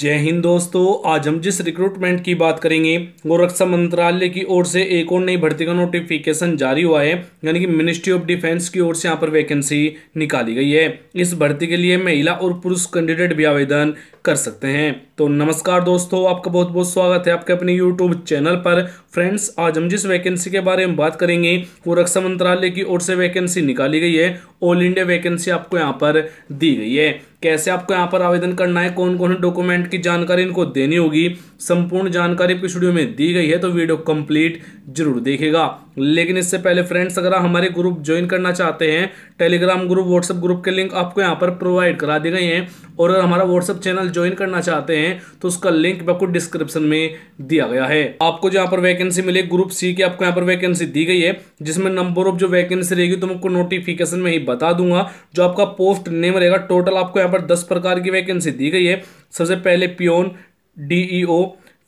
जय हिंद दोस्तों आज हम जिस रिक्रूटमेंट की बात करेंगे वो रक्षा मंत्रालय की ओर से एक और नई भर्ती का नोटिफिकेशन जारी हुआ है यानी कि मिनिस्ट्री ऑफ डिफेंस की ओर से यहाँ पर वैकेंसी निकाली गई है इस भर्ती के लिए महिला और पुरुष कैंडिडेट भी आवेदन कर सकते हैं तो नमस्कार दोस्तों आपका बहुत बहुत स्वागत है आपके अपने यूट्यूब चैनल पर फ्रेंड्स आज हम जिस वैकेंसी के बारे में बात करेंगे वो रक्षा मंत्रालय की ओर से वैकेंसी निकाली गई है ऑल इंडिया वैकेंसी आपको यहाँ पर दी गई है कैसे आपको यहाँ पर आवेदन करना है कौन कौन डॉक्यूमेंट की जानकारी इनको देनी होगी संपूर्ण जानकारी पिछड़ियों वीडियो में दी गई है तो वीडियो कंप्लीट जरूर देखेगा लेकिन इससे पहले फ्रेंड्स अगर हमारे ग्रुप ज्वाइन करना चाहते हैं टेलीग्राम ग्रुप व्हाट्सएप ग्रुप के लिंक आपको यहाँ पर प्रोवाइड करा दी गई हैं और अगर हमारा व्हाट्सएप चैनल ज्वाइन करना चाहते हैं हैं तो उसका लिंक भी आपको डिस्क्रिप्शन में दिया गया है आपको जहां पर वैकेंसी मिले ग्रुप सी की आपको यहाँ पर वैकेंसी दी गई है जिसमें नंबर ऑफ जो वैकेंसी रहेगी तो मैं आपको नोटिफिकेशन में ही बता दूंगा जो आपका पोस्ट नेम रहेगा टोटल आपको यहाँ पर दस प्रकार की वैकेंसी दी गई है सबसे पहले peon D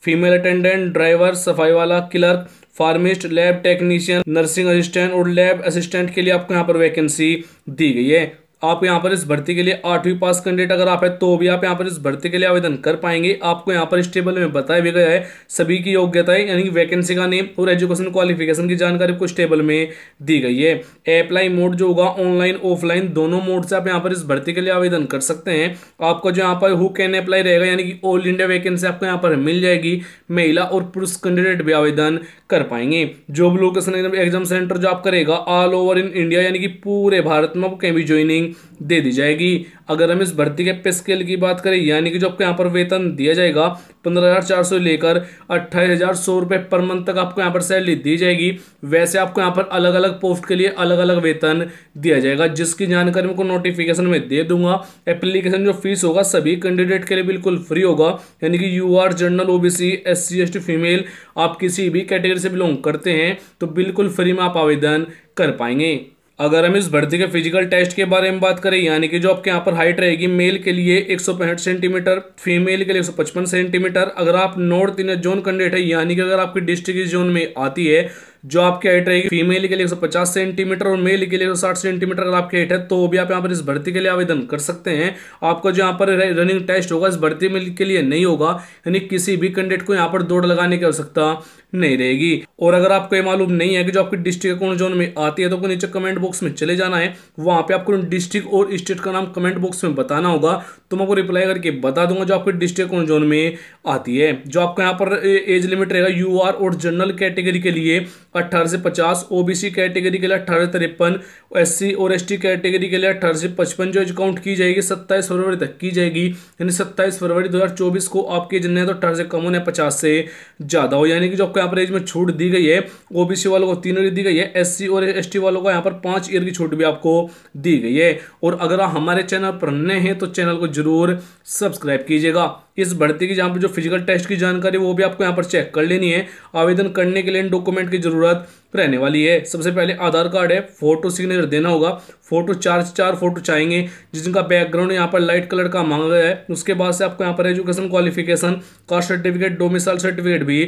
female attendant driver सफाई वाला clerk pharmacist lab technician nursing assistant और लैब असिस्टेंट के लिए आपको यहाँ पर वैकेंसी दी गई है आप यहाँ पर इस भर्ती के लिए आठवीं पास कैंडिडेट अगर आप है तो भी आप यहाँ पर इस भर्ती के लिए आवेदन कर पाएंगे आपको यहाँ पर इस टेबल में बताया भी गया है सभी की योग्यताएं यानी कि वैकेंसी का नेम और एजुकेशन क्वालिफिकेशन की जानकारी इस टेबल में दी गई है अप्लाई मोड जो होगा ऑनलाइन ऑफलाइन दोनों मोड से आप यहाँ पर इस भर्ती के लिए आवेदन कर सकते हैं आपका जो यहाँ पर हु कैन अप्लाई रहेगा यानी कि ऑल इंडिया वैकेंसी आपको यहाँ पर मिल जाएगी महिला और पुरुष कैंडिडेट भी आवेदन कर पाएंगे जॉब लोकेशन एग्जाम सेंटर जो आप करेगा ऑल ओवर इन इंडिया यानी कि पूरे भारत में आप कहीं भी ज्वाइनिंग दे दी जाएगी अगर हम इस भर्ती के पे स्केल की बात करें यानी कि जो आपको यहाँ पर वेतन दिया जाएगा पंद्रह हज़ार चार सौ लेकर अट्ठाईस हज़ार सौ रुपये पर मंथ तक आपको यहाँ पर सैलरी दी जाएगी वैसे आपको यहाँ पर अलग अलग पोस्ट के लिए अलग अलग वेतन दिया जाएगा जिसकी जानकारी मैं को नोटिफिकेशन में दे दूंगा एप्लीकेशन जो फीस होगा सभी कैंडिडेट के लिए बिल्कुल फ्री होगा यानी कि U R general O B female आप किसी भी कैटेगरी से बिलोंग करते हैं तो बिल्कुल फ्री में आप आवेदन कर पाएंगे अगर हम इस भर्ती के फिजिकल टेस्ट के बारे में बात करें यानी कि जो आपके यहाँ पर हाइट रहेगी मेल के लिए एक सेंटीमीटर फीमेल के लिए 155 सेंटीमीटर अगर आप नॉर्थ इन जोन कैंडिडेट है यानी कि अगर आपकी डिस्ट्रिक्ट इस जोन में आती है जो आपकी हाइट रहेगी फीमेल के लिए 150 सेंटीमीटर और मेल के लिए 160 सेंटीमीटर अगर आपकी हाइट है तो भी आप यहाँ पर इस भर्ती के लिए आवेदन कर सकते हैं आपका जो यहाँ पर रनिंग टेस्ट होगा इस भर्ती में के लिए नहीं होगा यानी किसी भी कैंडिडेट को यहाँ पर दौड़ लगाने की आवश्यकता नहीं रहेगी और अगर आपको ये मालूम नहीं है कि जो आपकी डिस्ट्रिक्ट कौन जोन में आती है तो नीचे कमेंट बॉक्स में चले जाना है वहाँ पे आपको डिस्ट्रिक्ट और स्टेट का नाम कमेंट बॉक्स में बताना होगा तो मैं आपको रिप्लाई करके बता दूंगा जो आपकी डिस्ट्रिक्ट कौन जोन में आती है जो आपको यहाँ पर एज लिमिट रहेगा यू और जनरल कैटेगरी के लिए अट्ठारह से पचास ओबीसी कैटेगरी के लिए अट्ठारह तिरपन सी और एसटी कैटेगरी के लिए अट्ठारह से पचपन जो काउंट की जाएगी सत्ताईस फरवरी तक की जाएगी यानी सत्ताईस फरवरी 2024 को आपके जितने तो अट्ठारह से कम होने पचास से ज़्यादा हो यानी कि जो आपको यहाँ पर एज में छूट दी गई है ओबीसी वालों को तीन ईयर दी गई है सी और टी वालों को यहाँ पर पाँच ईयर की छूट भी आपको दी गई है और अगर आप हमारे चैनल पर नए हैं तो चैनल को जरूर सब्सक्राइब कीजिएगा इस भर्ती की जहाँ पर जो फिजिकल टेस्ट की जानकारी वो भी आपको यहाँ पर चेक कर लेनी है आवेदन करने के लिए इन डॉक्यूमेंट की ज़रूरत रहने वाली है सबसे पहले आधार कार्ड है फोटो सिग्नेचर देना होगा फोटो चार चार फोटो चाहेंगे जिनका बैकग्राउंड यहाँ पर लाइट कलर का मांगा गया है उसके बाद से आपको यहाँ पर education qualification caste certificate domicile certificate भी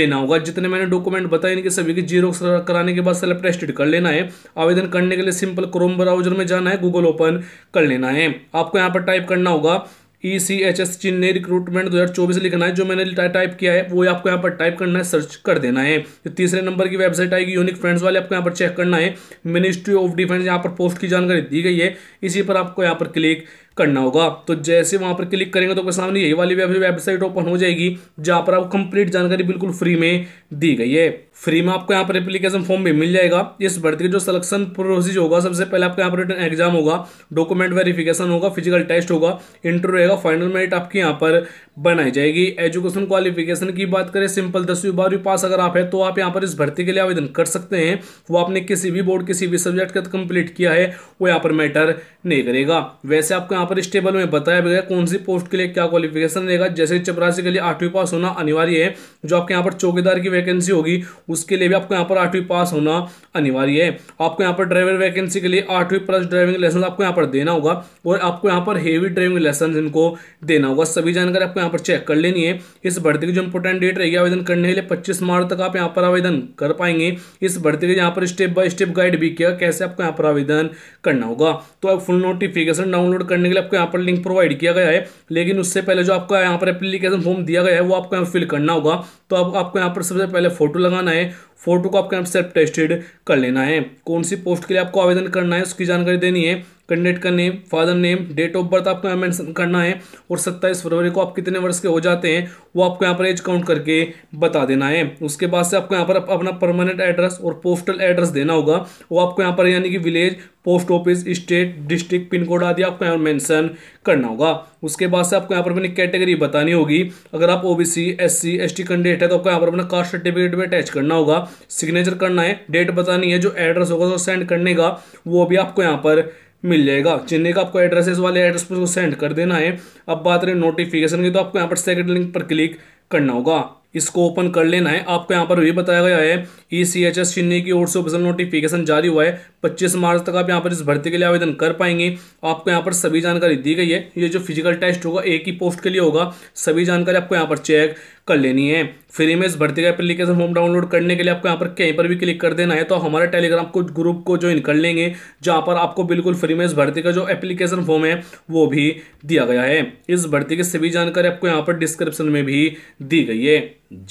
देना होगा जितने मैंने डॉक्यूमेंट बताए इनके सभी की जीरो कराने के बाद सेलेक्ट टेस्टेड कर लेना है आवेदन करने के लिए सिंपल क्रोम ब्राउजर में जाना है गूगल ओपन कर लेना है आपको यहाँ पर टाइप करना होगा E C H S Chennai recruitment 2024 लिखना है जो मैंने टाइप किया है वो आपको यहाँ पर टाइप करना है सर्च कर देना है जो तीसरे नंबर की वेबसाइट आएगी यूनिक फ्रेंड्स वाले आपको यहाँ पर चेक करना है मिनिस्ट्री ऑफ डिफेंस यहाँ पर पोस्ट की जानकारी दी गई है इसी पर आपको यहाँ पर क्लिक करना होगा तो जैसे वहां पर क्लिक करेंगे तो सामने यही वाली वेबसाइट ओपन हो जाएगी जहां पर आपको कंप्लीट जानकारी बिल्कुल फ्री में दी गई है फ्री में आपको यहाँ पर एप्लीकेशन फॉर्म भी मिल जाएगा इस भर्ती का जो सिलेक्शन प्रोसेस होगा सबसे पहले आपका यहाँ पर रिटर्न एग्जाम होगा डॉक्यूमेंट वेरिफिकेशन होगा फिजिकल टेस्ट होगा इंटरव्यू रहेगा फाइनल मेरिट आपकी यहाँ पर बनाई जाएगी एजुकेशन क्वालिफिकेशन की बात करें सिंपल दसवीं बारहवीं पास अगर आप है तो आप यहाँ पर इस भर्ती के लिए आवेदन कर सकते हैं वो आपने किसी भी बोर्ड किसी भी सब्जेक्ट का कंप्लीट किया है वो यहाँ पर मैटर नहीं करेगा वैसे आपको यहाँ पर इस टेबल में बताया गया कौन सी पोस्ट के लिए क्या क्वालिफिकेशन रहेगा जैसे चपरासी के लिए आठवीं पास होना अनिवार्य है जो आपके यहाँ पर चौकीदार की वैकेंसी होगी उसके लिए भी आपको यहाँ पर आठवीं पास होना अनिवार्य है आपको यहाँ पर ड्राइवर वैकेंसी के लिए आठवीं प्लस ड्राइविंग लाइसेंस आपको यहाँ पर देना होगा और आपको यहाँ पर हेवी ड्राइविंग लाइसेंस इनको देना होगा सभी जानकारी आपको यहाँ पर चेक कर लेनी है इस भर्ती की जो इंपोर्टेंट डेट रहेगी आवेदन करने के लिए पच्चीस मार्च तक आप यहाँ पर आवेदन कर पाएंगे इस भर्ती के यहाँ पर स्टेप बाय स्टेप गाइड भी किया कैसे आपको यहाँ पर आवेदन करना होगा तो आप फुल नोटिफिकेशन डाउनलोड करने के लिए आपको यहाँ पर लिंक प्रोवाइड किया गया है लेकिन उससे पहले जो आपका यहाँ पर एप्लीकेशन फॉर्म दिया गया है वो आपको यहाँ फिल करना होगा तो आप, आपको यहाँ पर सबसे पहले फोटो लगाना है फोटो को आपके नाम सेल्फ टेस्टेड कर लेना है कौन सी पोस्ट के लिए आपको आवेदन करना है उसकी जानकारी देनी है कैंडिडेट का name father name date of birth आपको यहाँ मैंसन करना है और सत्ताईस फरवरी को आप कितने वर्ष के हो जाते हैं वो आपको यहाँ पर एज काउंट करके बता देना है उसके बाद से आपको यहाँ पर अपना परमानेंट एड्रेस और पोस्टल एड्रेस देना होगा वो आपको यहाँ पर यानी कि village post office state district pin code आदि आपको यहाँ मैंसन करना होगा उसके बाद से आपको यहाँ पर अपनी कैटेगरी बतानी होगी अगर आप ओबीसी एससी एसटी कैंडिडेट है तो आपको यहाँ पर अपना कास्ट सर्टिफिकेट भी अटैच करना होगा सिग्नेचर करना है डेट बतानी है जो एड्रेस होगा उसको सेंड करने का वो भी आपको यहाँ पर मिल जाएगा चेन्नई का आपको एड्रेसेस वाले एड्रेस पर उसको सेंड कर देना है अब बात करें नोटिफिकेशन की तो आपको यहाँ पर सेकेंड लिंक पर क्लिक करना होगा इसको ओपन कर लेना है आपको यहाँ पर भी बताया गया है ई सी एच एस चिन्नी की ओर से ऑफिसल नोटिफिकेशन जारी हुआ है 25 मार्च तक आप यहाँ पर इस भर्ती के लिए आवेदन कर पाएंगे आपको यहाँ पर सभी जानकारी दी गई है ये जो फिजिकल टेस्ट होगा एक ही पोस्ट के लिए होगा सभी जानकारी आपको यहाँ पर चेक कर लेनी है फ्री में इस भर्ती का एप्लीकेशन फॉर्म डाउनलोड करने के लिए आपको यहाँ पर कहीं पर भी क्लिक कर देना है तो हमारे टेलीग्राम को ग्रुप को ज्वाइन कर लेंगे जहाँ पर आपको बिल्कुल फ्री में इस भर्ती का जो एप्लीकेशन फॉर्म है वो भी दिया गया है इस भर्ती की सभी जानकारी आपको यहाँ पर डिस्क्रिप्शन में भी दी गई है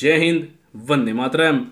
जय हिंद वंदे मातरम